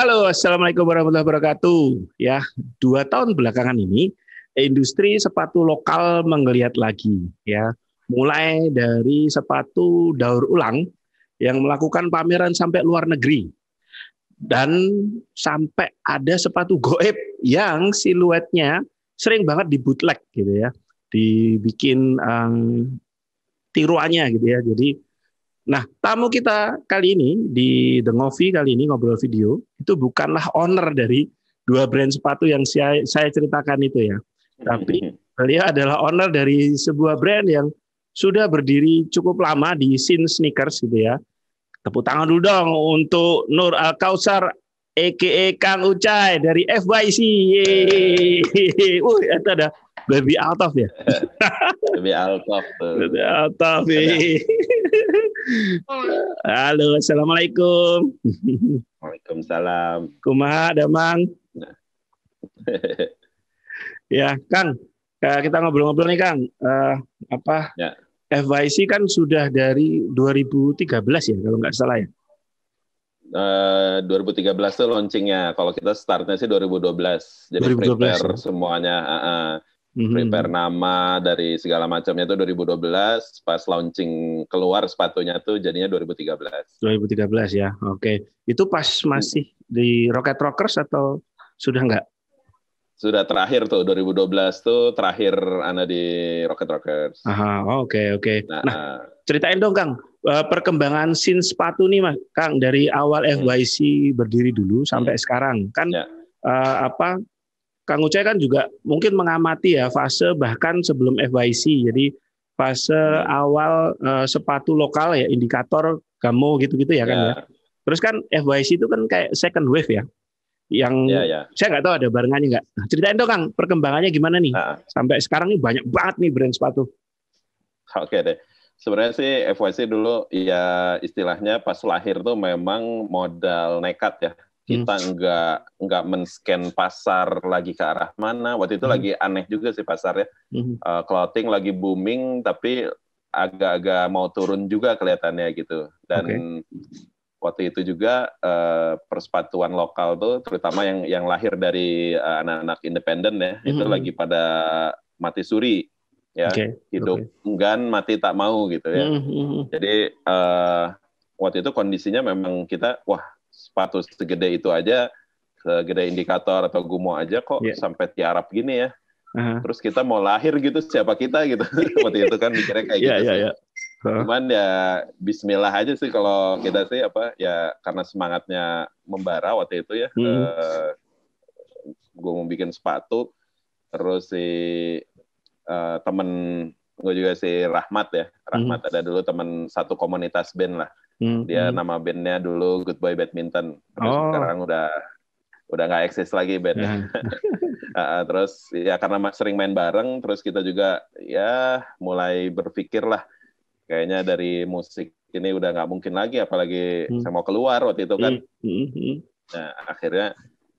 Halo, assalamualaikum warahmatullahi wabarakatuh. Ya, dua tahun belakangan ini industri sepatu lokal menggeliat lagi. Ya, mulai dari sepatu daur ulang yang melakukan pameran sampai luar negeri dan sampai ada sepatu goib yang siluetnya sering banget di bootleg gitu ya, dibikin um, tiruannya gitu ya. Jadi Nah, tamu kita kali ini di The Ngovi kali ini ngobrol video itu bukanlah owner dari dua brand sepatu yang saya, saya ceritakan itu ya. Tapi beliau adalah owner dari sebuah brand yang sudah berdiri cukup lama di scene sneakers gitu ya. Tepuk tangan dulu dong untuk Nur Al Kausar EKE Kang Ucai dari FYC. Yeay. Uh, itu ada Baby Altaf ya? Baby Altaf. Baby Altaf. Iya. Halo, Assalamualaikum. Waalaikumsalam. Kumaha, Damang. ya, Kang. Eh, kita ngobrol-ngobrol nih, Kang. Uh, apa? Ya. FYC kan sudah dari 2013 ya, kalau nggak salah ya? Uh, eh, 2013 tuh launchingnya. Kalau kita startnya sih 2012. Jadi 2012 prepare ya. semuanya. Uh, uh mm-hmm. prepare nama dari segala macamnya itu 2012 pas launching keluar sepatunya tuh jadinya 2013 2013 ya oke okay. itu pas hmm. masih di Rocket Rockers atau sudah enggak? sudah terakhir tuh 2012 tuh terakhir Anda di Rocket Rockers. Aha, oke oh, oke. Okay, okay. Nah, nah, ah. ceritain dong Kang, eh, perkembangan sin sepatu nih Mas Kang dari awal hmm. FYC berdiri dulu sampai hmm. sekarang. Kan ya. uh, apa Kang Uce kan juga mungkin mengamati ya fase bahkan sebelum FYC. Jadi fase hmm. awal eh, sepatu lokal ya indikator kamu gitu-gitu ya kan ya. ya. Terus kan FYC itu kan kayak second wave ya. Yang ya, ya. saya nggak tahu ada barengannya nggak. Nah, ceritain dong Kang perkembangannya gimana nih? Nah. Sampai sekarang ini banyak banget nih brand sepatu. Oke deh sebenarnya sih FYC dulu ya istilahnya pas lahir tuh memang modal nekat ya kita hmm. nggak nggak men-scan pasar lagi ke arah mana waktu itu hmm. lagi aneh juga sih pasarnya hmm. uh, clothing lagi booming tapi agak-agak mau turun juga kelihatannya gitu dan okay. waktu itu juga uh, persepatuan lokal tuh terutama yang yang lahir dari uh, anak-anak independen ya hmm. itu lagi pada mati suri ya okay. hidup okay. enggan mati tak mau gitu ya hmm. hmm, hmm. jadi uh, waktu itu kondisinya memang kita wah sepatu segede itu aja segede indikator atau gumo aja kok yeah. sampai tiarap gini ya uh-huh. terus kita mau lahir gitu siapa kita gitu seperti itu kan mikirnya kayak yeah, gitu yeah, Yeah. Iya. Uh-huh. cuman ya Bismillah aja sih kalau kita sih apa ya karena semangatnya membara waktu itu ya hmm. uh, eh, gue mau bikin sepatu terus si uh, temen gue juga si Rahmat ya hmm. Rahmat hmm. ada dulu teman satu komunitas band lah Hmm. Dia mm-hmm. nama bandnya dulu Good Boy Badminton. Terus oh. sekarang udah udah nggak eksis lagi bandnya. Yeah. uh, ah, ah, terus ya karena sering main bareng, terus kita juga ya mulai berpikir lah kayaknya dari musik ini udah nggak mungkin lagi, apalagi hmm. saya mau keluar waktu itu kan. Hmm. hmm, hmm. Nah akhirnya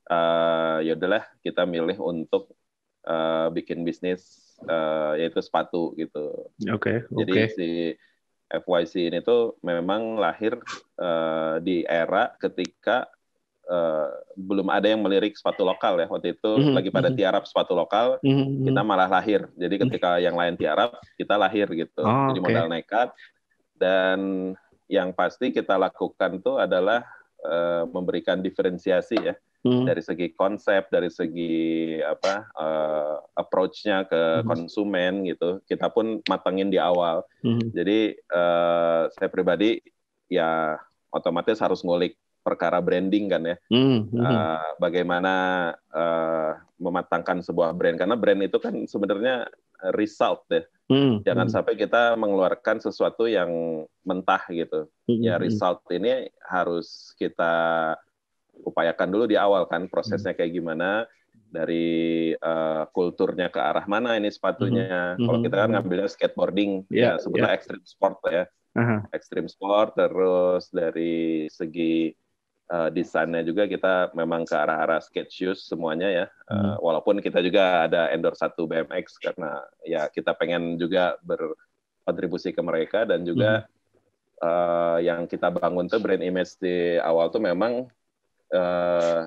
uh, ya udahlah kita milih untuk uh, bikin bisnis uh, yaitu sepatu gitu. Oke. Okay. Jadi si FYC ini tuh memang lahir uh, di era ketika uh, belum ada yang melirik sepatu lokal ya waktu itu mm-hmm. lagi pada mm-hmm. tiarap sepatu lokal mm-hmm. kita malah lahir jadi ketika mm-hmm. yang lain tiarap kita lahir gitu oh, jadi okay. modal nekat dan yang pasti kita lakukan tuh adalah uh, memberikan diferensiasi ya hmm. dari segi konsep, dari segi apa uh, approach-nya ke hmm. konsumen gitu. Kita pun matangin di awal. Hmm. Jadi uh, saya pribadi ya otomatis harus ngulik perkara branding kan ya. -hmm. uh, bagaimana uh, mematangkan sebuah brand karena brand itu kan sebenarnya result ya. -hmm. Jangan hmm. sampai kita mengeluarkan sesuatu yang mentah gitu. -hmm. Ya hmm, result ini harus kita upayakan dulu di awal kan prosesnya hmm. kayak gimana dari uh, kulturnya ke arah mana ini sepatunya. Mm -hmm. Kalau hmm. kita kan ngambilnya skateboarding, yeah, ya sebutlah yeah. extreme sport ya. Uh -huh. Extreme sport terus dari segi uh, desainnya juga kita memang ke arah-arah skate shoes semuanya ya. Uh, mm -hmm. Walaupun kita juga ada endorse satu BMX karena ya kita pengen juga berkontribusi ke mereka dan juga mm -hmm. uh, yang kita bangun tuh brand image di awal tuh memang Eh,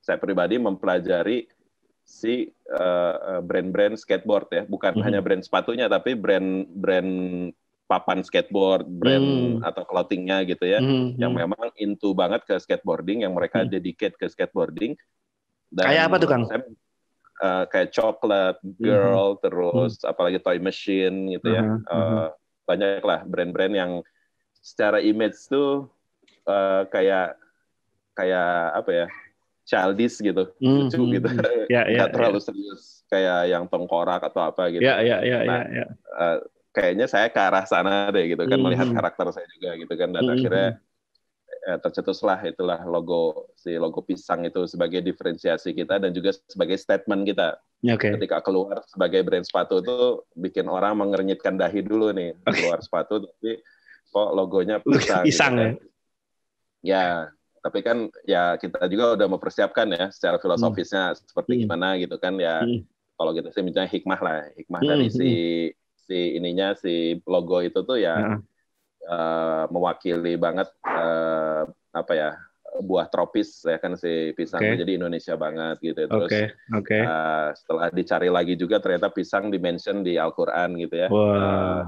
saya pribadi mempelajari si eh, eh, brand-brand uh, skateboard ya, bukan mm -hmm. hanya brand sepatunya tapi brand-brand papan skateboard, brand mm. atau clothingnya gitu ya, mm -hmm. yang memang into banget ke skateboarding, yang mereka mm. dedicate ke skateboarding. Dan kayak apa tuh kang? Saya, uh, kayak chocolate mm-hmm. girl, mm -hmm. terus mm. apalagi toy machine gitu ya, mm mm-hmm. -hmm. banyak lah brand-brand yang secara image tuh uh, kayak kayak apa ya childish gitu mm, lucu mm, gitu yeah, hmm. yeah, ya, terlalu yeah. serius kayak yang tengkorak atau apa gitu yeah, yeah, yeah, nah yeah, ya, ya. yeah. Uh, kayaknya saya ke arah sana deh gitu kan mm. melihat hmm. karakter saya juga gitu kan dan mm. akhirnya eh, tercetuslah itulah logo si logo pisang itu sebagai diferensiasi kita dan juga sebagai statement kita okay. ketika keluar sebagai brand sepatu itu bikin orang mengernyitkan dahi dulu nih okay. keluar sepatu tapi kok logonya pisang, pisang gitu, kan. ya tapi kan ya kita juga udah mempersiapkan ya secara filosofisnya hmm. seperti hmm. gimana gitu kan ya hmm. kalau kita gitu sih misalnya hikmah lah hikmah hmm. dari si hmm. si ininya si logo itu tuh ya hmm. uh, mewakili banget uh, apa ya buah tropis ya kan si pisang okay. jadi Indonesia banget gitu terus okay. Okay. Uh, eh, setelah dicari lagi juga ternyata pisang dimention di Al-Quran gitu ya wow.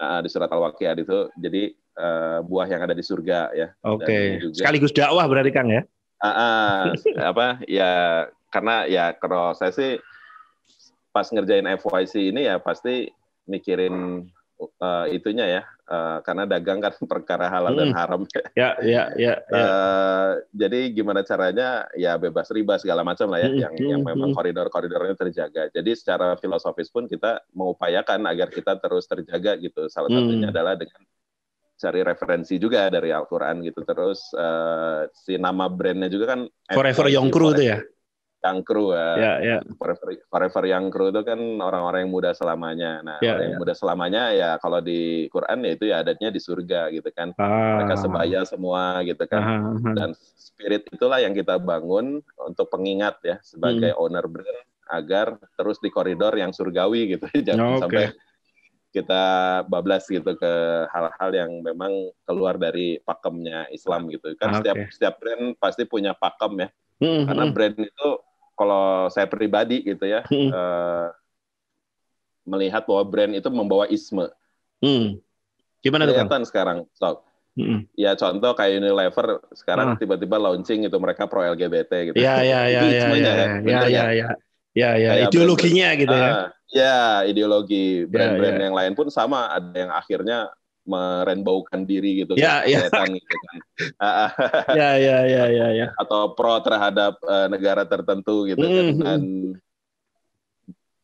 uh, di surat Al-Waqiah itu jadi Eh, buah yang ada di surga ya. Oke. Okay. Sekaligus dakwah berarti Kang ya? Uh, uh, apa ya karena ya kalau saya sih pas ngerjain FYC ini ya pasti mikirin uh, itunya ya uh, karena dagang kan perkara halal hmm. dan haram ya ya ya, ya, ya. jadi gimana caranya ya bebas riba segala macam lah ya hmm. yang yang hmm, memang hmm. koridor-koridornya terjaga jadi secara filosofis pun kita mengupayakan agar kita terus terjaga gitu salah hmm. satunya hmm. adalah dengan cari referensi juga dari Al-Quran gitu terus uh, si nama brandnya juga kan Forever gitu, Young Crew itu ya Young Crew ya yeah, yeah. Forever, Forever Young Crew itu kan orang-orang yang muda selamanya nah yeah, orang yeah. yang ya. muda selamanya ya kalau di Quran ya itu ya adatnya di surga gitu kan ah. mereka sebaya semua gitu kan ah, ah, dan spirit itulah yang kita bangun untuk pengingat ya sebagai hmm. owner brand agar terus di koridor yang surgawi gitu jangan okay. sampai kita bablas gitu ke hal-hal yang memang keluar dari pakemnya Islam gitu kan okay. Ah, setiap setiap brand pasti punya pakem ya mm-hmm. karena hmm. brand itu kalau saya pribadi gitu ya mm-hmm. uh, melihat bahwa brand itu membawa isme mm. gimana kelihatan sekarang so, mm-hmm. ya contoh kayak Unilever sekarang ah. tiba-tiba launching itu mereka pro LGBT gitu ya ya ya ya ya, kan, ya, ya ya ya gitu ya ya ideologinya brand, gitu uh, ya Ya, ideologi brand-brand yeah, yeah. yang lain pun sama, ada yang akhirnya merenbaukan diri gitu ya, ya, gitu kan. ah, ah. Ya, ya, ya, ya, ya. Atau pro terhadap uh, negara tertentu gitu mm. kan. Mhm. Dan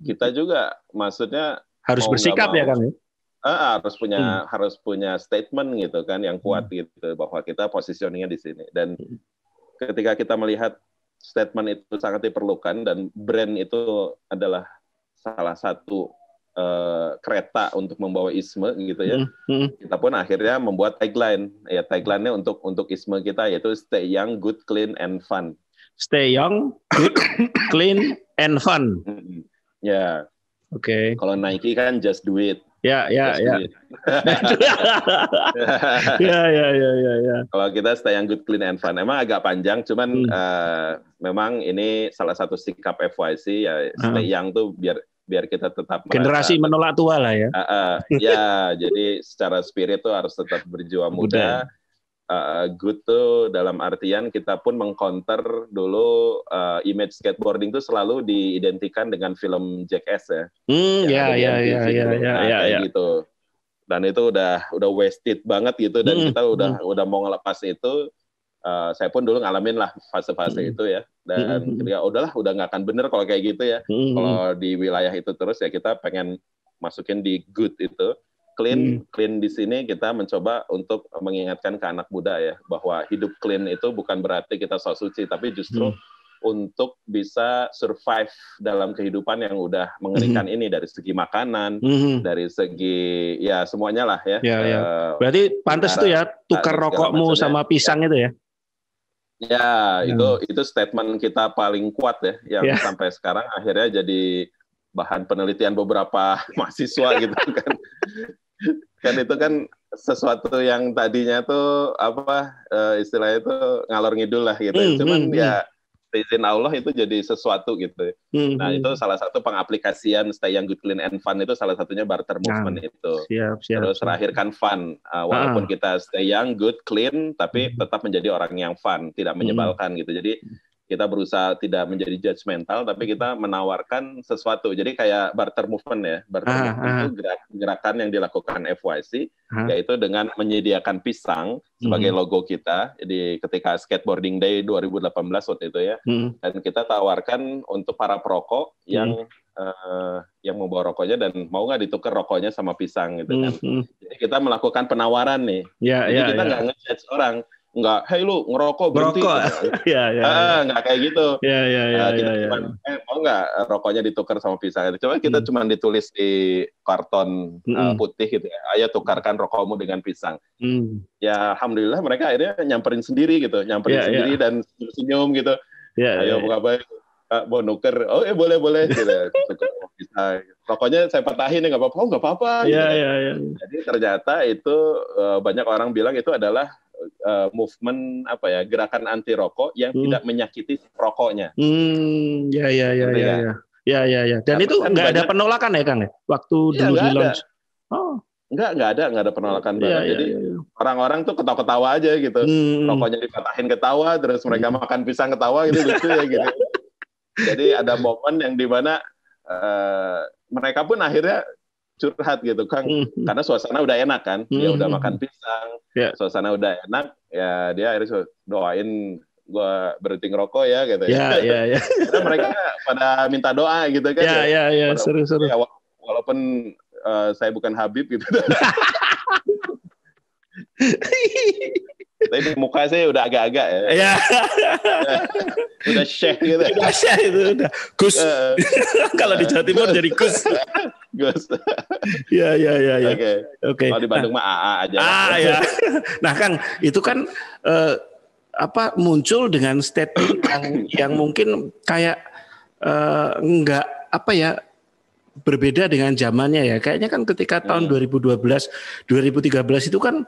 kita juga maksudnya harus bersikap ya kan, mau, ya kan. Uh, harus punya hmm. harus punya statement gitu kan yang kuat hmm. gitu bahwa kita positioningnya di sini dan hmm. ketika kita melihat statement itu sangat diperlukan dan brand itu adalah salah satu uh, kereta untuk membawa isme gitu ya. Hmm, hmm. Kita pun akhirnya membuat tagline. Ya tagline-nya untuk untuk isme kita yaitu stay young, good, clean and fun. Stay young, good, clean and fun. Mm-hmm. Ya. Yeah. Oke. Okay. Kalau Nike kan just do it. Ya, ya, ya. ya, ya, ya, ya, ya. Kalau kita stay yang good, clean, and fun. Emang agak panjang, cuman hmm. uh, memang ini salah satu sikap FYC ya stay hmm. yang tuh biar biar kita tetap generasi merasa, menolak tua lah ya. Uh, uh, ya, jadi secara spirit tuh harus tetap berjiwa muda, muda uh, good tuh dalam artian kita pun mengcounter dulu uh, image skateboarding tuh selalu diidentikan dengan film Jackass ya. Hmm, ya ya ya, ya ya nah, ya ya ya ya gitu. Dan itu udah udah wasted banget gitu dan hmm, kita udah hmm. udah mau ngelepas itu Uh, saya pun dulu ngalamin lah fase-fase hmm. itu ya dan hmm. hmm, hmm. ketika oh, udahlah udah nggak akan bener kalau kayak gitu ya hmm, hmm. kalau di wilayah itu terus ya kita pengen masukin di good itu clean hmm. clean di sini kita mencoba untuk mengingatkan ke anak muda ya bahwa hidup clean itu bukan berarti kita sok suci tapi justru hmm. untuk bisa survive dalam kehidupan yang udah mengerikan hmm. ini dari segi makanan hmm. dari segi ya semuanya lah ya, ya, ya. Eh, berarti pantas tuh ya nah, tukar nah, rokokmu sama ya. pisang ya. itu ya Ya, hmm. itu itu statement kita paling kuat ya, yang ya. sampai sekarang akhirnya jadi bahan penelitian beberapa mahasiswa gitu kan kan itu kan sesuatu yang tadinya tuh apa eh, istilahnya itu ngalor ngidul lah gitu. Mm, Cuman mm, ya hmm. izin Allah itu jadi sesuatu gitu. hmm Nah hmm. itu salah satu pengaplikasian Stay Young Good Clean and Fun itu salah satunya barter nah, movement nah, itu. Siap, siap, Terus terakhirkan terakhir kan fun, uh, walaupun ah. kita Stay Young Good Clean tapi hmm. tetap menjadi orang yang fun, tidak menyebalkan gitu. Jadi kita berusaha tidak menjadi judgmental tapi kita mm-hmm. menawarkan sesuatu jadi kayak barter movement ya barter ah, movement ah. itu gerak, gerakan yang dilakukan FYC ah. yaitu dengan menyediakan pisang sebagai hmm. logo kita di ketika skateboarding day 2018 waktu itu ya hmm. dan kita tawarkan untuk para perokok yang hmm uh, yang membawa rokoknya dan mau nggak ditukar rokoknya sama pisang gitu kan. Mm Jadi kita melakukan penawaran nih. Yeah, Jadi yeah, kita ya. nggak yeah. ngejudge orang nggak hey lu ngerokok berhenti ya, ya ya ah, iya. nggak kayak gitu ya ya ya, nah, iya, kita ya, cuman, ya. eh mau nggak rokoknya ditukar sama itu coba kita hmm. cuma ditulis di karton eh, hmm. uh, putih gitu ya ayo tukarkan rokokmu dengan pisang hmm. ya alhamdulillah mereka akhirnya nyamperin sendiri gitu nyamperin ya, sendiri ya. dan senyum gitu ya, ayo ya, buka baik Uh, mau nuker, oh ya boleh boleh, bisa. Gitu. pokoknya saya patahin ya nggak apa-apa, oh nggak apa-apa. gitu. yeah, yeah. Jadi ternyata itu eh, banyak orang bilang itu adalah uh, movement apa ya gerakan anti rokok yang hmm. tidak menyakiti rokoknya. Hmm, ya ya ya ya, ya. Ya ya ya. Dan Karena itu nggak kan ada penolakan ya Kang ya waktu ya, dulu di launch. Oh. Ada. Oh. Enggak, enggak ada, enggak ada penolakan ya, Yeah, yeah, Jadi iya, iya. orang-orang yeah. tuh ketawa-ketawa aja gitu. Hmm, hmm. Rokoknya dipatahin ketawa, terus mereka hmm. makan pisang ketawa gitu lucu gitu ya gitu. Jadi ada momen yang dimana uh, eh, mereka pun akhirnya curhat gitu Kang hmm. karena suasana udah enak kan dia ya hmm. udah makan pisang yeah. suasana udah enak ya dia akhirnya doain gue berhenti ngerokok ya gitu ya yeah, yeah, yeah. karena mereka pada minta doa gitu kan yeah, ya ya ya, ya. seru seru ya, walaupun uh, saya bukan Habib gitu Tapi muka saya udah agak-agak ya. Iya. udah syekh gitu. Udah syekh itu udah. Gus. Kalau di Jawa Timur jadi Gus. Gus. Iya, iya, iya. ya. Oke. Kalau di Bandung mah AA nah. aja. Ah ya. nah Kang, itu kan eh, apa muncul dengan statement yang, yang mungkin kayak eh, enggak apa ya berbeda dengan zamannya ya. Kayaknya kan ketika tahun 2012, hmm. 2013 itu kan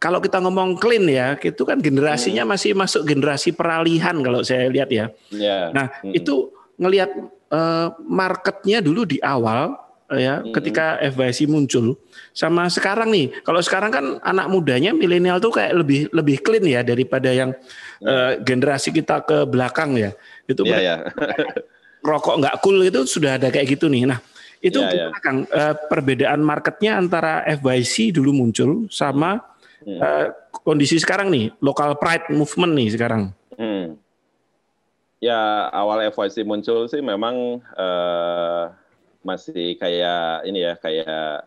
kalau kita ngomong clean ya, itu kan generasinya hmm. masih masuk generasi peralihan kalau saya lihat ya. Yeah. Nah hmm. itu ngelihat uh, marketnya dulu di awal uh, ya, hmm. ketika FYC muncul sama sekarang nih. Kalau sekarang kan anak mudanya milenial tuh kayak lebih lebih clean ya daripada yang uh, generasi kita ke belakang ya. Itu yeah, yeah. rokok nggak cool itu sudah ada kayak gitu nih. Nah itu yeah, ya, ya. yeah. perbedaan marketnya antara FYC dulu muncul sama hmm hmm. uh, kondisi sekarang nih, local pride movement nih sekarang? Hmm. Ya awal FYC muncul sih memang uh, masih kayak ini ya kayak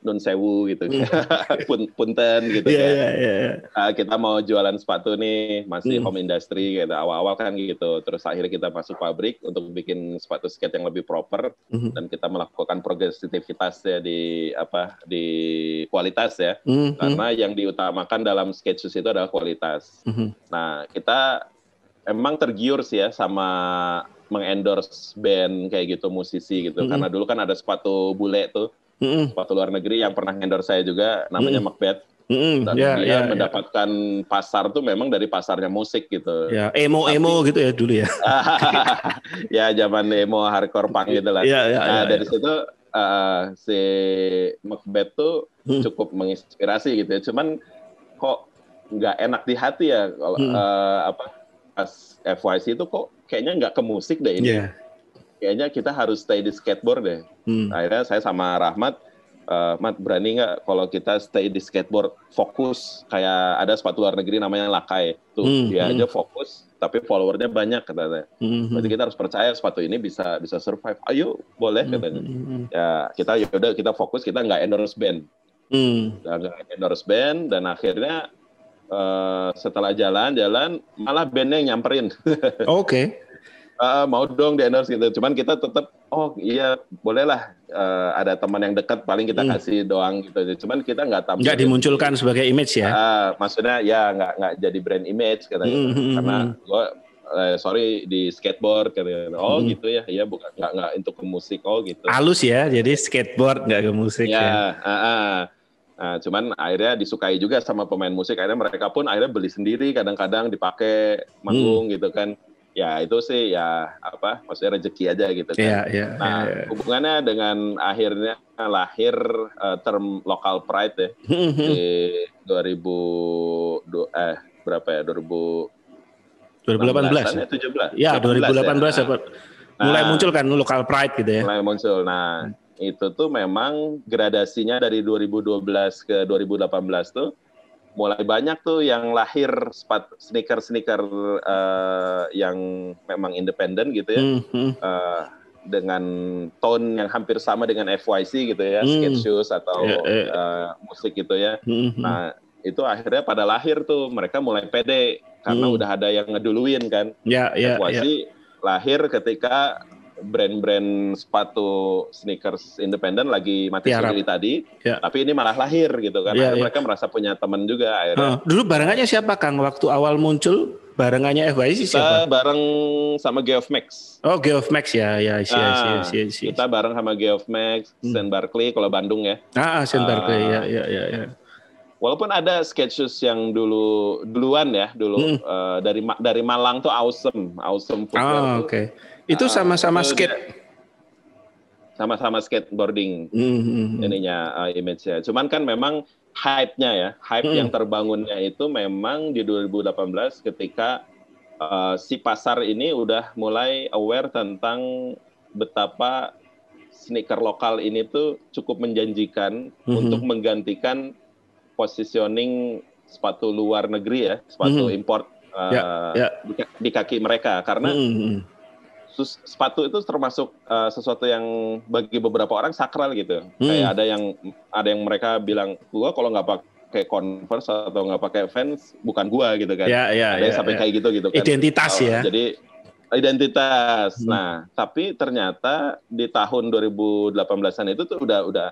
nun sewu gitu hmm. pun punten gitu yeah, kan yeah, yeah, yeah. Uh, kita mau jualan sepatu nih masih mm. home industry gitu awal-awal kan gitu terus akhirnya kita masuk pabrik untuk bikin sepatu skate yang lebih proper mm. dan kita melakukan progresivitas ya di apa di kualitas ya mm. karena yang diutamakan dalam skate shoes itu adalah kualitas mm. nah kita emang tergiur sih ya sama mengendorse band kayak gitu musisi gitu mm. karena dulu kan ada sepatu bule tuh mm-hmm. waktu luar negeri yang pernah endorse saya juga namanya mm-hmm. Macbeth. Mm, Dan yeah, dia yeah, ya. mendapatkan yeah. pasar tuh memang dari pasarnya musik gitu. Ya, emo emo gitu ya dulu ya. ya zaman emo hardcore punk ya, gitu lah. Yeah, yeah, nah, yeah, dari yeah. situ uh, si Macbeth tuh hmm. cukup menginspirasi gitu ya. Cuman kok nggak enak di hati ya kalau hmm. uh, apa pas FYC itu kok kayaknya nggak ke musik deh ini. Yeah kayaknya kita harus stay di skateboard deh. Hmm. Akhirnya saya sama Rahmat, uh, Mat berani nggak kalau kita stay di skateboard fokus kayak ada sepatu luar negeri namanya Lakai tuh hmm, dia hmm. aja fokus tapi followernya banyak katanya. Hmm, hmm. Berarti kita harus percaya sepatu ini bisa bisa survive. Ayo boleh hmm, katanya. Hmm, hmm, ya kita ya udah kita fokus kita nggak endorse band. Hmm. Nggak endorse band dan akhirnya uh, setelah jalan-jalan malah bandnya yang nyamperin. Oh, oke. Okay uh, mau dong di endorse gitu. Cuman kita tetap oh iya bolehlah uh, ada teman yang dekat paling kita hmm. kasih doang gitu. Cuman kita nggak tampil. Nggak dimunculkan sebagai image ya? Uh, maksudnya ya nggak nggak jadi brand image katanya. Hmm, hmm, hmm, Karena Karena hmm. gue eh, sorry di skateboard katanya. Oh hmm. gitu ya, ya bukan nggak nggak untuk ke musik oh gitu. Halus ya, jadi skateboard nggak ke musik ya. ya. Uh, uh. uh, cuman akhirnya disukai juga sama pemain musik, akhirnya mereka pun akhirnya beli sendiri, kadang-kadang dipakai manggung hmm. gitu kan ya itu sih ya apa maksudnya rezeki aja gitu kan. Yeah, yeah, nah yeah, yeah. hubungannya dengan akhirnya lahir uh, term local pride ya di 2000 du, eh berapa ya 2000 2018 ya 17 eh, ya 2018, ya, ya Nah, mulai muncul kan local pride gitu ya mulai muncul nah hmm. itu tuh memang gradasinya dari 2012 ke 2018 tuh mulai banyak tuh yang lahir sepat sneaker sneaker uh, eh, yang memang independen gitu ya mm -hmm. uh, dengan tone yang hampir sama dengan FYC gitu ya mm. skate shoes atau yeah, yeah. Uh, musik gitu ya mm -hmm. nah itu akhirnya pada lahir tuh mereka mulai pede karena mm. udah ada yang ngeduluin kan yeah, yeah, ya. FYC yeah. lahir ketika brand-brand sepatu sneakers independen lagi mati sendiri tadi, ya. tapi ini malah lahir gitu kan. Ya, ya. Mereka merasa punya teman juga Uh, dulu barengannya siapa Kang? Waktu awal muncul barengannya FYC siapa? Kita bareng sama Geoff Max. Oh Geoff Max ya, ya, si, nah, si, si, si, Kita bareng sama Geoff Max, hmm. Saint Barkley kalau Bandung ya. Ah, ah Saint ah. Barkley uh, ya, ya, ya. ya walaupun ada sketches yang dulu duluan ya dulu hmm. uh, dari dari Malang tuh awesome awesome footwear oh, okay. Itu ah, sama-sama uh, skate. Sama-sama skateboarding mm-hmm. ininya uh, image-nya. Cuman kan memang hype-nya ya, hype mm. yang terbangunnya itu memang di 2018 ketika uh, si pasar ini udah mulai aware tentang betapa sneaker lokal ini tuh cukup menjanjikan mm-hmm. untuk menggantikan positioning sepatu luar negeri ya, sepatu mm-hmm. import uh, yeah, yeah. Ya. Di, kaki mereka karena mm-hmm sus, sepatu itu termasuk uh, sesuatu yang bagi beberapa orang sakral gitu. Hmm. Kayak ada yang ada yang mereka bilang gua kalau nggak pakai Converse atau nggak pakai fans bukan gua gitu kan. Yeah, yeah, ada yang yeah, sampai yeah. kayak gitu gitu kan. Identitas oh, ya. Jadi identitas. Hmm. Nah, tapi ternyata di tahun 2018-an itu tuh udah udah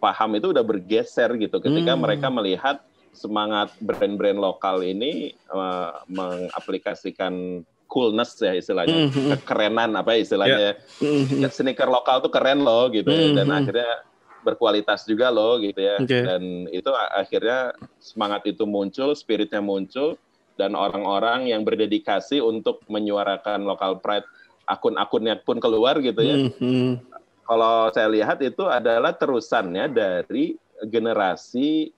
paham itu udah bergeser gitu ketika hmm. mereka melihat semangat brand-brand lokal ini uh, mengaplikasikan coolness ya istilahnya, mm-hmm. kekerenan apa ya istilahnya. Yeah. Mm-hmm. Hmm. Sneaker lokal tuh keren loh gitu mm-hmm. dan hmm. akhirnya berkualitas juga loh gitu ya. Okay. Dan itu akhirnya semangat itu muncul, spiritnya muncul dan orang-orang yang berdedikasi untuk menyuarakan lokal pride akun-akunnya pun keluar gitu ya. Mm-hmm. Kalau saya lihat itu adalah terusannya dari generasi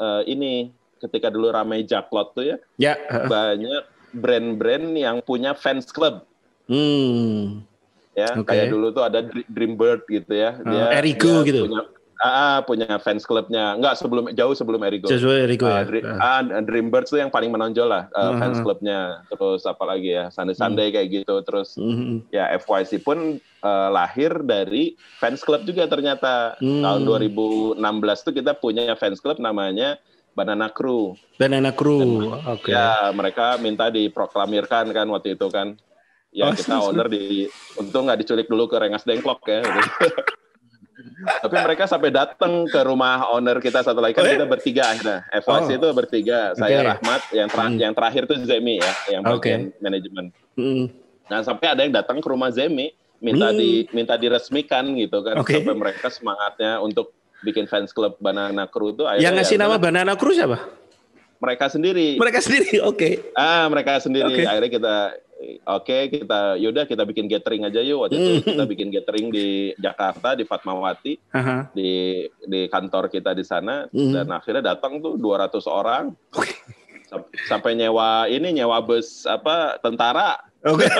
uh, ini ketika dulu ramai jaklot tuh ya. Yeah. Ya, Banyak brand-brand yang punya fans club. Hmm. Ya, okay. kayak dulu tuh ada Dreambird gitu ya. Ah, Dia, uh, Erigo ya, gitu. Punya, Ah, punya fans clubnya. Enggak sebelum jauh sebelum Erigo. Jauh sebelum Erigo ah, ya. Dream, ah. ah, Dreambird tuh yang paling menonjol lah uh, uh-huh. fans clubnya. Terus apa lagi ya? Sunday Sunday hmm. kayak gitu. Terus hmm. ya FYC pun uh, lahir dari fans club juga ternyata. Hmm. Tahun 2016 tuh kita punya fans club namanya Banana Crew. Banana Crew. Oke. Okay. Ya, mereka minta diproklamirkan kan waktu itu kan. Ya oh, kita owner di untung nggak diculik dulu ke Rengas Dengklok ya. Tapi mereka sampai datang ke rumah owner kita satu lagi kan oh, ya? kita bertiga akhirnya. Evaluasi oh. itu bertiga. Saya okay. Rahmat, yang terakhir hmm. yang terakhir itu Zemi ya, yang bagian okay. manajemen. Hmm. Nah, sampai ada yang datang ke rumah Zemi minta hmm. di minta diresmikan gitu kan okay. sampai mereka semangatnya untuk bikin fans club Banana Crew itu. yang ya ngasih ya, nama Banana Crew siapa? Mereka sendiri. Mereka sendiri, oke. Okay. Ah, mereka sendiri. Okay. Akhirnya kita oke okay, kita yaudah kita bikin gathering aja yuk waktu itu hmm. kita bikin gathering di Jakarta di Fatmawati uh -huh. di di kantor kita di sana uh hmm. -huh. dan akhirnya datang tuh 200 orang okay. sampai nyewa ini nyewa bus apa tentara oke okay.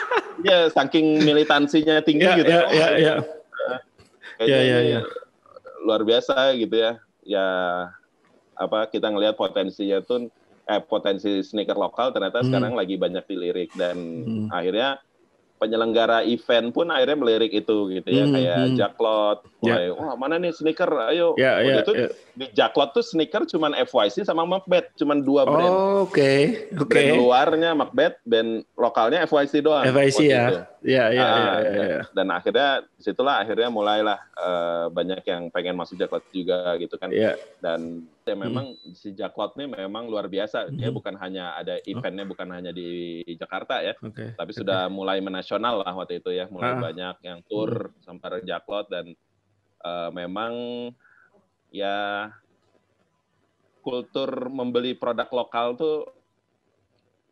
ya saking militansinya tinggi yeah, gitu ya ya ya nah, ya ya luar biasa gitu ya. Ya apa kita ngelihat potensinya tuh eh potensi sneaker lokal ternyata hmm. sekarang lagi banyak dilirik dan hmm. akhirnya penyelenggara event pun akhirnya melirik itu gitu ya hmm, kayak hmm. Jaklot, yeah. Ya. wah mana nih sneaker, ayo. Yeah, yeah, itu yeah. di Jaklot tuh sneaker cuman FYC sama Macbeth, cuman dua brand. Oke, okay. oke. Okay. Brand luarnya Macbeth, brand lokalnya FYC doang. FYC ya. Iya, iya, iya. Dan akhirnya disitulah akhirnya mulailah uh, banyak yang pengen masuk Jaklot juga gitu kan. Yeah. Dan ya hmm. memang hmm. si Jaklot ini memang luar biasa. Dia Ya bukan hanya ada oh. eventnya oh. bukan hanya di Jakarta ya, okay. tapi okay. sudah mulai menasional lah waktu itu ya, mulai ah. banyak yang tur hmm. sampai Jaklot dan uh, memang ya kultur membeli produk lokal tuh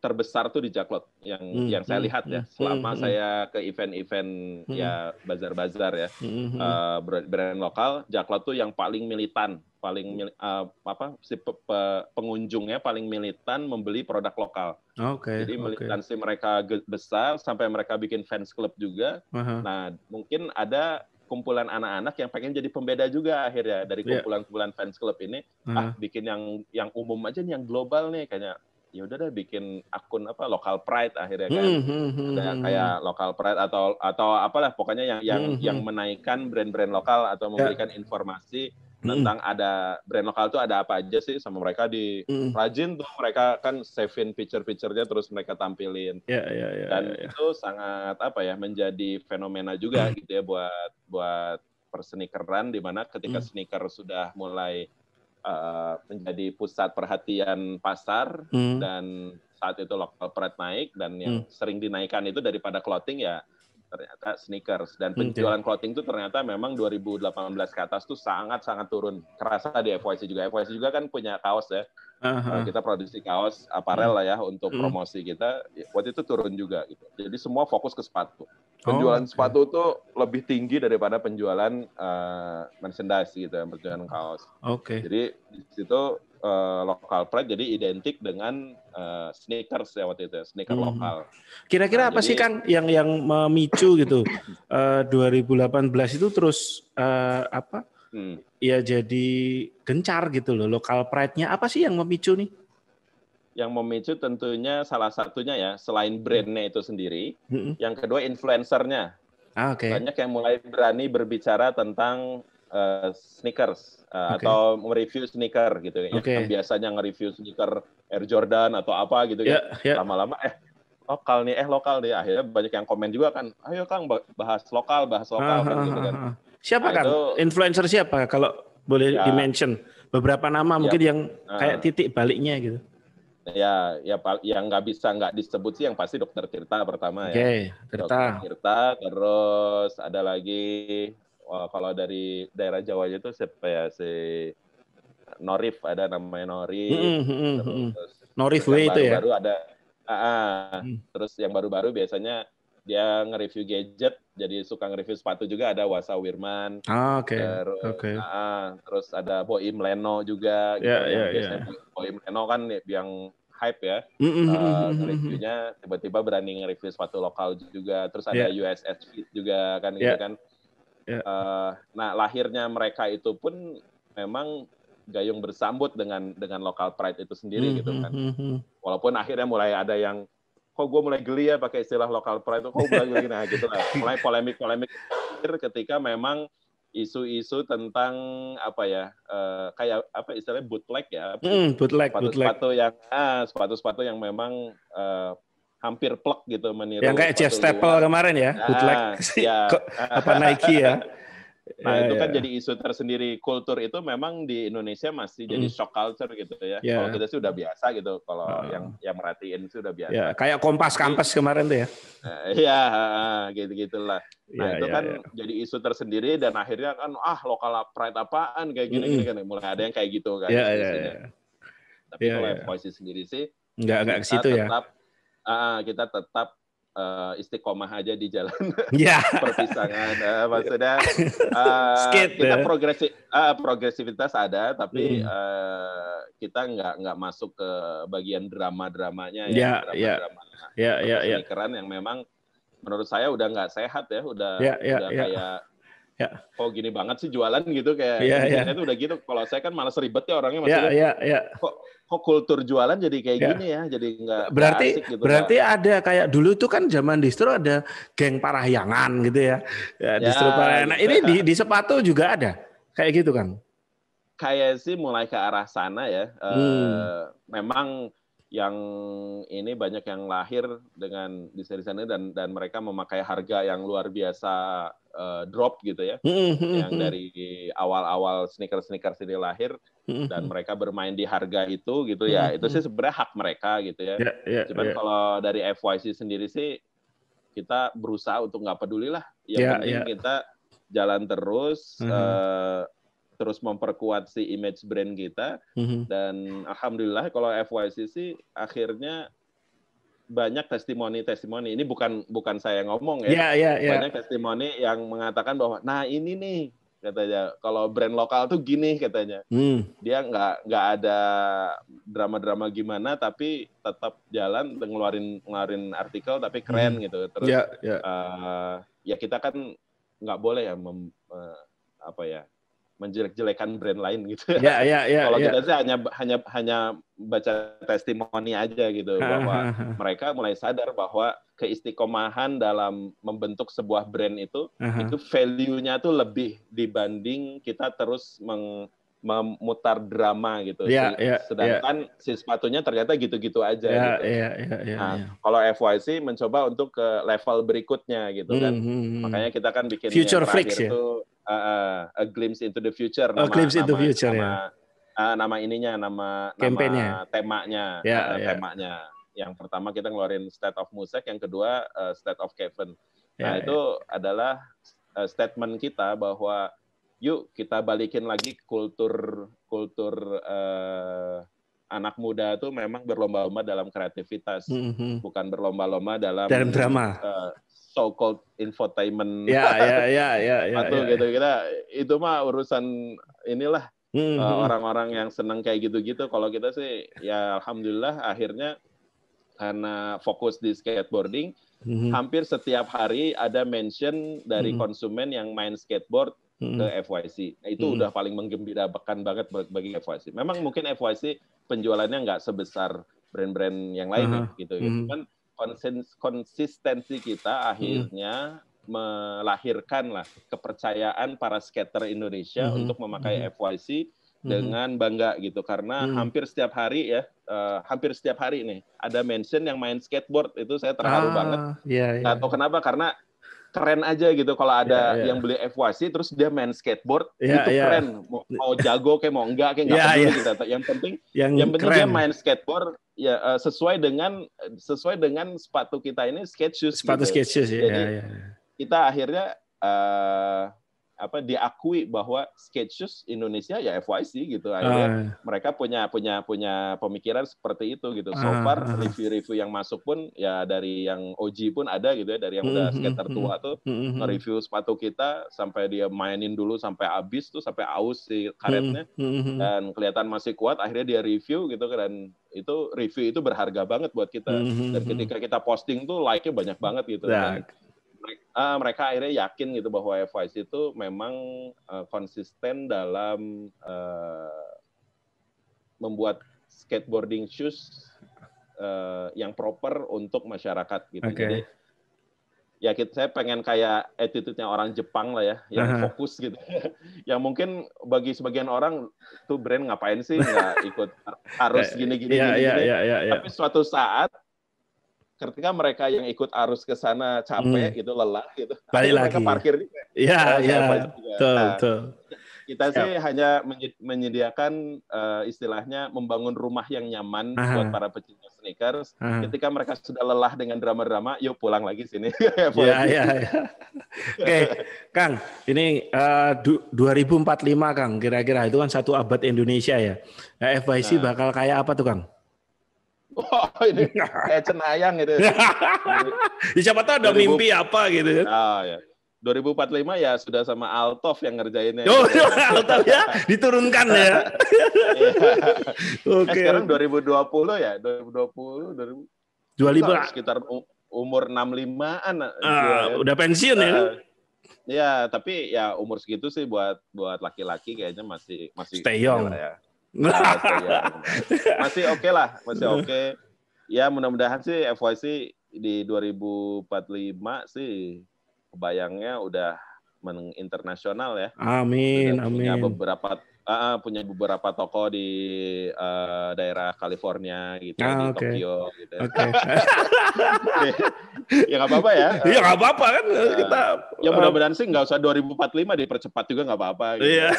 terbesar tuh di Jaklot yang hmm. yang saya hmm, lihat ya hmm, selama hmm, hmm. saya ke event-event hmm. ya bazar-bazar ya hmm. uh, brand lokal Jaklot tuh yang paling militan paling uh, apa si pe pe pengunjungnya paling militan membeli produk lokal. Okay, Jadi militansi okay. mereka besar sampai mereka bikin fans club juga. Uh -huh. Nah, mungkin ada kumpulan anak-anak yang pengen jadi pembeda juga akhirnya dari iya. kumpulan-kumpulan fans club ini uh -huh. ah bikin yang yang umum aja yang global nih kayaknya ya udah deh bikin akun apa lokal pride akhirnya kan hmm, hmm, hmm, ada hmm, kayak hmm. lokal pride atau atau apalah pokoknya yang yang hmm, yang hmm. menaikkan brand-brand lokal atau ya. memberikan yeah. informasi tentang ada brand lokal itu ada apa aja sih sama mereka di hmm. rajin tuh mereka kan saving picture-picturenya terus mereka tampilin yeah, yeah, yeah, dan yeah, yeah. itu sangat apa ya menjadi fenomena juga gitu ya buat buat persnikeran di mana ketika hmm. sneaker sudah mulai uh, menjadi pusat perhatian pasar hmm. dan saat itu local pride naik dan yang hmm. sering dinaikkan itu daripada clothing ya ternyata sneakers dan hmm, penjualan ya. clothing itu ternyata memang 2018 ke atas tuh sangat sangat turun kerasa di FYC juga FYC juga kan punya kaos ya Uh-huh. Kita produksi kaos aparel hmm. lah ya untuk hmm. promosi kita. Waktu itu turun juga gitu. Jadi semua fokus ke sepatu. Oh, penjualan oh, okay. sepatu tuh lebih tinggi daripada penjualan uh, merchandise gitu ya, penjualan hmm. kaos. Oke. Okay. Jadi di situ uh, lokal pride jadi identik dengan uh, sneakers ya waktu itu, sneakers ya, sneaker hmm. lokal. Kira-kira nah, apa jadi, sih kan yang yang memicu gitu uh, 2018 itu terus uh, apa? Hmm. Ya jadi gencar gitu loh lokal pride-nya. Apa sih yang memicu nih? yang memicu tentunya salah satunya ya selain hmm. brandnya itu sendiri, mm-hmm. yang kedua influencernya. Ah, okay. Banyak yang mulai berani berbicara tentang uh, sneakers uh, eh, okay. atau mereview sneaker gitu ya. kan biasanya nge-review sneaker Air Jordan atau apa gitu yeah, ya. lama ya, ya. Lama-lama eh lokal nih, eh lokal deh. Akhirnya banyak yang komen juga kan, ayo Kang bahas lokal, bahas lokal ah, kan, ah, gitu Ah, kan ah, ah. Siapa nah, kan Itu, Influencer siapa kalau boleh ya, dimention beberapa nama ya, mungkin yang kayak titik baliknya gitu ya ya yang nggak bisa nggak disebut sih yang pasti dokter Tirta pertama okay, ya Tirta. dokter Tirta terus ada lagi oh, kalau dari daerah Jawa itu siapa ya si Norif ada namanya Norif mm -hmm, terus, mm terus Norif itu baru, ya ada ah, ah, mm. terus yang baru-baru biasanya dia nge-review gadget jadi suka nge-review sepatu juga ada Wasa Wirman ah, okay. terus okay. Ah, ah, terus ada Boim Leno juga yeah, gitu. yeah, ya. ya, ya. biasanya yeah. Boim Leno kan yang hype ya. Mm-hmm. Uh, tiba-tiba berani nge-review sepatu lokal juga. Terus ada yeah. USS Fit juga kan gitu yeah. gitu kan. Yeah. Uh, nah lahirnya mereka itu pun memang gayung bersambut dengan dengan lokal pride itu sendiri gitu mm-hmm. gitu kan. Mm-hmm. Walaupun akhirnya mulai ada yang kok gue mulai geli ya pakai istilah lokal pride, itu kok gue mulai geli nah gitu lah. Mulai polemik-polemik ketika memang isu-isu tentang apa ya uh, kayak apa istilahnya bootleg ya mm, bootleg sepatu-sepatu yang sepatu ah, sepatu-sepatu yang memang uh, hampir plek gitu meniru yang kayak Jeff Staple kemarin ya ah, bootleg ah, ya. apa Nike ya Nah, yeah, itu kan yeah. jadi isu tersendiri. Kultur itu memang di Indonesia masih mm. jadi shock culture gitu ya. Yeah. Kalau kita sih udah biasa gitu. Kalau uh. yang yang merhatiin sih udah biasa. Yeah. Kayak Kompas Kampus kemarin tuh ya. Eh, iya, gitu-gitulah. Nah, yeah, itu yeah, kan yeah. jadi isu tersendiri dan akhirnya kan ah lokal pride apaan kayak gini-gini mulai ada yang kayak gitu kan. Iya, iya, iya. Tapi yeah, kalau yeah. posisi sendiri sih enggak enggak ke situ ya. uh, kita tetap uh, istiqomah aja di jalan yeah. perpisangan. Uh, eh, maksudnya iya. uh, eh, Skip, kita ya. progresif uh, progresivitas ada, tapi mm. uh, kita nggak nggak masuk ke bagian drama dramanya ya, yeah, drama drama yeah. yeah, yeah, yeah. yang memang menurut saya udah nggak sehat ya, udah yeah, yeah, udah yeah. kayak Ya. kok gini banget sih jualan gitu kayak Ya, ya. itu udah gitu. Kalau saya kan malah ribet ya orangnya maksudnya. Iya, ya, ya, ya. Kok kok kultur jualan jadi kayak ya. gini ya jadi enggak berarti asik gitu, berarti kan. ada kayak dulu itu kan zaman distro ada geng parahyangan gitu ya, ya, ya distro ya, parahyangan nah, ini gitu. di, di sepatu juga ada kayak gitu kan kayak sih mulai ke arah sana ya hmm. e, memang yang ini banyak yang lahir dengan desain-desainnya dan dan mereka memakai harga yang luar biasa uh, drop gitu ya hmm, hmm, hmm, yang dari awal-awal sneaker-sneaker sini lahir dan mereka bermain di harga itu gitu ya itu sih sebenarnya hak mereka gitu ya yeah, yeah, cuman yeah. kalau dari FYC sendiri sih kita berusaha untuk nggak peduli lah yang yeah, penting yeah. kita jalan terus mm -hmm. uh, terus memperkuat si image brand kita mm-hmm. dan alhamdulillah kalau FYCC akhirnya banyak testimoni testimoni ini bukan bukan saya ngomong ya yeah, yeah, yeah. banyak testimoni yang mengatakan bahwa nah ini nih katanya kalau brand lokal tuh gini katanya mm. dia nggak nggak ada drama-drama gimana tapi tetap jalan ngeluarin ngeluarin artikel tapi keren mm. gitu terus yeah, ya, ya. yeah. Uh, ya kita kan nggak boleh ya mem, uh, apa ya menjelek-jelekan brand lain gitu. Iya, iya, iya. Kalau ya. kita sih hanya hanya hanya baca testimoni aja gitu bahwa mereka mulai sadar bahwa keistiqomahan dalam membentuk sebuah brand itu uh-huh. itu value-nya tuh lebih dibanding kita terus meng memutar drama gitu. Yeah, ya, yeah, Sedangkan yeah. si sepatunya ternyata gitu-gitu aja. Yeah, gitu. yeah, yeah, yeah, nah, yeah. kalau FYC mencoba untuk ke level berikutnya gitu mm-hmm. kan. Hmm, hmm, hmm. Makanya kita kan bikin Future yang ya? Itu, uh, a glimpse into the future. Oh, nama, a glimpse into the future ya. nama, ya. Uh, nama ininya, nama, nama temanya, yeah, uh, yeah. temanya. Yang pertama kita ngeluarin State of Music, yang kedua uh, State of Kevin. Ya, nah yeah, itu yeah. adalah eh, statement kita bahwa yuk kita balikin lagi kultur kultur uh, anak muda itu memang berlomba-lomba dalam kreativitas, mm-hmm. bukan berlomba-lomba dalam dalam drama. Uh, so called infotainment ya ya ya ya, ya atau ya, ya. gitu kita itu mah urusan inilah hmm, eh, hmm. orang-orang yang seneng kayak gitu-gitu kalau kita sih ya alhamdulillah akhirnya karena fokus di skateboarding mm-hmm. hampir setiap hari ada mention dari mm-hmm. konsumen yang main skateboard mm-hmm. ke hmm. FYC. Nah, itu mm-hmm. udah paling menggembirakan banget bagi FYC. Memang mungkin FYC penjualannya nggak sebesar brand-brand yang lain uh-huh. gitu, gitu. Mm-hmm. Kan konsistensi kita hmm. akhirnya hmm. melahirkan lah kepercayaan para skater Indonesia hmm. untuk memakai hmm. FYC hmm. dengan bangga gitu karena hmm. hampir setiap hari ya uh, hampir setiap hari nih ada mention yang main skateboard itu saya terharu ah, banget Iya, iya. atau kenapa karena keren aja gitu kalau ada yeah, yeah. yang beli FYC terus dia main skateboard yeah, itu yeah. keren mau, mau jago kayak mau enggak kayak enggak yeah, iya, iya. yeah. gitu. yang penting yang, yang penting keren. dia main skateboard ya uh, sesuai dengan sesuai dengan sepatu kita ini skate shoes sepatu gitu. skate shoes ya, jadi yeah, yeah. kita akhirnya uh, apa diakui bahwa sketches Indonesia ya FYC gitu ah. akhirnya uh. mereka punya punya punya pemikiran seperti itu gitu so ah, far ah. review-review yang masuk pun ya dari yang OG pun ada gitu ya dari yang udah mm-hmm, skater tua mm-hmm. tuh mm-hmm. nge-review sepatu kita sampai dia mainin dulu sampai habis tuh sampai aus si karetnya dan kelihatan masih kuat akhirnya dia review gitu kan. dan itu review itu berharga banget buat kita dan ketika kita posting tuh like-nya banyak banget gitu nah, kan mereka, uh, mereka akhirnya yakin gitu bahwa FYC itu memang uh, konsisten dalam uh, membuat skateboarding shoes uh, yang proper untuk masyarakat gitu. Okay. Jadi ya kita saya pengen kayak attitude-nya orang Jepang lah ya, yang uh-huh. fokus gitu. yang mungkin bagi sebagian orang tuh brand ngapain sih nggak ikut harus gini-gini yeah, gini, yeah, Yeah, yeah, yeah. Tapi suatu saat ketika mereka yang ikut arus ke sana capek hmm. gitu lelah gitu balik lagi mereka parkir iya, oh, iya. juga iya iya betul nah, betul kita Siap. sih hanya menyediakan uh, istilahnya membangun rumah yang nyaman Aha. buat para pecinta sneakers Aha. ketika mereka sudah lelah dengan drama-drama yuk pulang lagi sini ya, ya, iya, iya iya ya. oke Kang ini eh, uh, 2045 Kang kira-kira itu kan satu abad Indonesia ya nah, FYC nah. bakal kayak apa tuh Kang Wah, oh, ini kayak cenayang gitu. ya, siapa tahu ada 2000, mimpi apa gitu Oh, ya. 2045 ah, ya. ya sudah sama Altov yang ngerjainnya. Oh, gitu. Iya, Altov ya diturunkan ya. Iya. Oke. Okay. Eh, sekarang 2020 ya, 2020 20 25 sekitar umur 65-an. Uh, eh, ah, ya. udah pensiun uh, ya. Ya, tapi ya umur segitu sih buat buat laki-laki kayaknya masih masih stay young. ya Ya, masih oke okay lah, masih oke. Okay. Ya mudah-mudahan sih FYC di 2045 sih kebayangnya udah menginternasional ya. Amin, amin. beberapa uh, punya beberapa toko di uh, daerah California gitu ah, di okay. Tokyo gitu. Okay. Ya, ya nggak apa-apa ya. Iya nggak apa-apa kan uh, kita. Ya eh, mudah-mudahan sih nggak usah 2045 dipercepat juga nggak apa-apa. Gitu. Iya.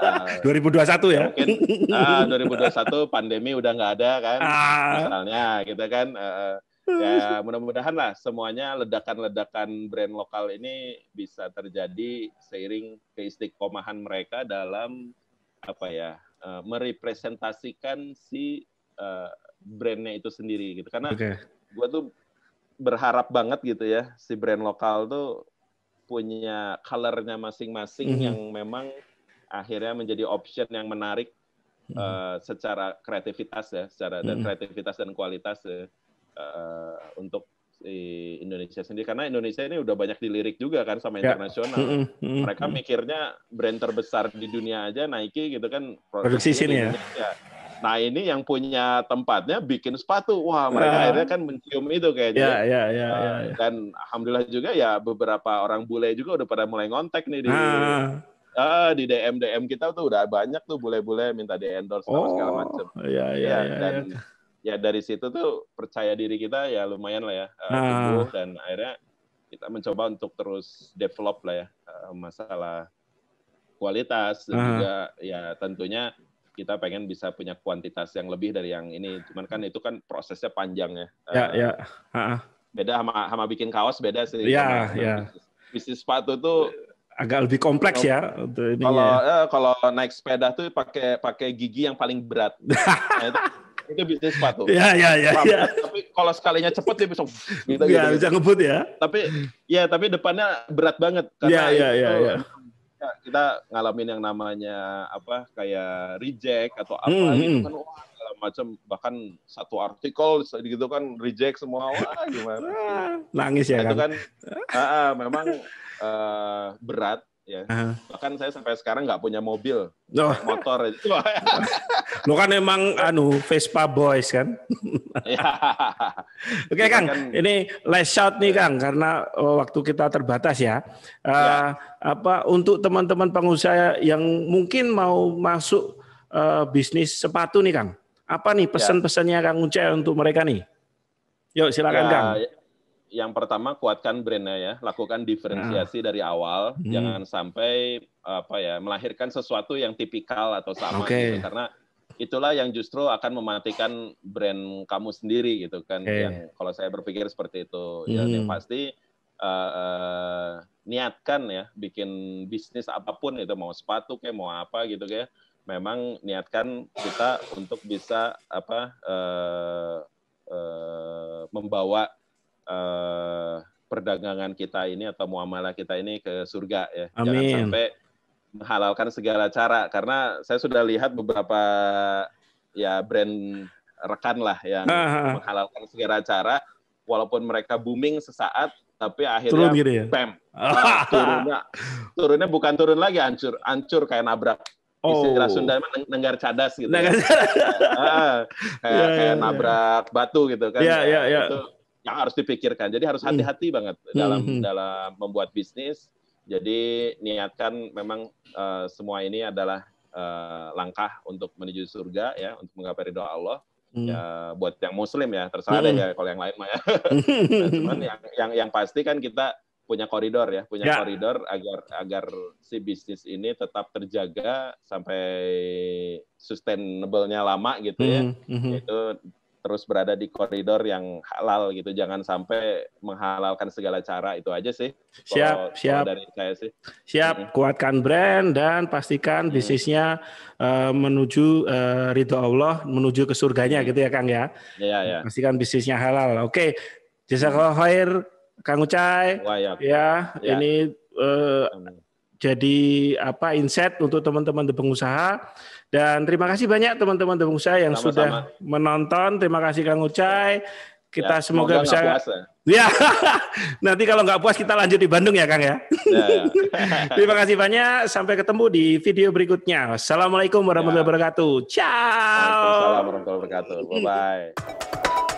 Nah, uh, 2021 ya. Mungkin ah, uh, 2021 pandemi udah nggak ada kan. Ah. Misalnya kita gitu kan. Uh, ya mudah-mudahan lah semuanya ledakan-ledakan brand lokal ini bisa terjadi seiring keistikomahan mereka dalam apa ya uh, merepresentasikan si uh, brandnya itu sendiri gitu karena okay. gue tuh berharap banget gitu ya si brand lokal tuh punya colornya masing-masing mm -hmm. yang memang akhirnya menjadi option yang menarik mm -hmm. uh, secara kreativitas ya secara mm -hmm. dan mhm. kreativitas dan kualitas ya, uh, untuk eh, Indonesia sendiri karena Indonesia ini udah banyak dilirik juga kan sama yeah. internasional. Mm -hmm. Mereka mikirnya brand terbesar di dunia aja Nike gitu kan produksi sini ya. Nah ini yang punya tempatnya bikin sepatu. Wah ya. mereka uh, akhirnya kan mencium itu kayaknya. Ya, ya, eh, dan alhamdulillah juga ya beberapa orang bule juga udah pada mulai ngontek nih di uh. Uh, di DM DM kita tuh udah banyak tuh bule-bule minta di endorse oh, segala macam. Iya, iya, iya. dan ya dari situ tuh percaya diri kita ya lumayan lah ya uh, tumbuh dan akhirnya kita mencoba untuk terus develop lah ya uh, masalah kualitas dan uh. juga ya tentunya kita pengen bisa punya kuantitas yang lebih dari yang ini cuman kan itu kan prosesnya panjang ya ya uh, ya uh. beda sama sama bikin kaos beda sih ya ya bisnis sepatu tuh agak lebih kompleks ya kalau ya. kalau naik sepeda tuh pakai pakai gigi yang paling berat nah, itu, itu bisnis sepatu. Iya, iya, iya. Ya. Tapi kalau sekalinya cepat dia bisa gitu, ya, gitu. bisa ngebut ya. Tapi ya tapi depannya berat banget karena Iya, iya, iya, iya. Ya, kita ngalamin yang namanya apa kayak reject atau apa -hmm. gitu hmm. kan wah, macam bahkan satu artikel gitu kan reject semua wah gimana gitu. ah, nangis ya nah, kan itu kan uh, uh, memang uh, berat ya. Uh. Bahkan saya sampai sekarang nggak punya mobil, no motor. Lo kan emang anu Vespa boys kan? Ya. Oke okay, Kang, kan, ini last shot nih Kang karena eh, waktu kita terbatas ya. Uh, Apa untuk teman-teman pengusaha yang mungkin mau masuk uh, bisnis sepatu nih Kang, apa nih ya. pesan-pesannya ya. Kang Uce untuk mereka nih? Yuk silakan ya, Kang yang pertama kuatkan brandnya ya, lakukan ah. diferensiasi nah. dari awal, hmm. jangan sampai apa ya melahirkan sesuatu yang tipikal atau sama okay. gitu karena itulah yang justru akan mematikan brand kamu sendiri gitu kan. Okay. Yang kalau saya berpikir seperti itu, ya, hmm. yang pasti uh, uh, niatkan ya bikin bisnis apapun itu mau sepatu kayak mau apa gitu ya memang niatkan kita untuk bisa apa uh, membawa uh, perdagangan kita ini atau muamalah kita ini ke surga ya. Amin. Jangan sampai menghalalkan segala cara karena saya sudah lihat beberapa ya brand rekan lah yang Aha. Ah, ah. menghalalkan segala cara walaupun mereka booming sesaat tapi akhirnya turun gitu ya? bam ah. turunnya turunnya bukan turun lagi hancur hancur kayak nabrak oh. istilah Sunda emang nenggar cadas gitu nenggar ya. kayak, yeah, kayak yeah, ya. nabrak yeah. batu gitu kan yeah, yeah, yeah. Itu, yang harus dipikirkan. Jadi harus hmm. hati-hati hmm. banget dalam hmm, hmm. dalam membuat bisnis. Jadi niatkan memang uh, semua ini adalah uh, langkah untuk menuju surga ya, untuk menggapai doa Allah. Hmm. Ya, buat yang muslim ya, terserah hmm. deh ya kalau yang lain mah ya. nah, cuman yang, yang yang pasti kan kita punya koridor ya, punya ya. koridor agar agar si bisnis ini tetap terjaga sampai sustainable-nya lama gitu ya. -hmm. hmm. Itu terus berada di koridor yang halal gitu jangan sampai menghalalkan segala cara itu aja sih siap kalau, siap kalau dari saya sih siap hmm. kuatkan brand dan pastikan hmm. bisnisnya uh, menuju uh, ridho Allah menuju ke surganya gitu ya Kang ya ya, ya. pastikan bisnisnya halal oke jasa khair Kang Ucai Wah, ya. Ya, ini uh, jadi apa insight untuk teman-teman di pengusaha dan terima kasih banyak teman-teman Debungsa yang Sama-sama. sudah menonton. Terima kasih Kang Ucai. Kita ya, semoga, semoga bisa puas, ya. Nanti kalau nggak puas kita lanjut di Bandung ya Kang ya. ya. ya. terima kasih banyak. Sampai ketemu di video berikutnya. Assalamualaikum warahmatullahi ya. wabarakatuh. Ciao. Assalamualaikum warahmatullahi wabarakatuh. Bye bye.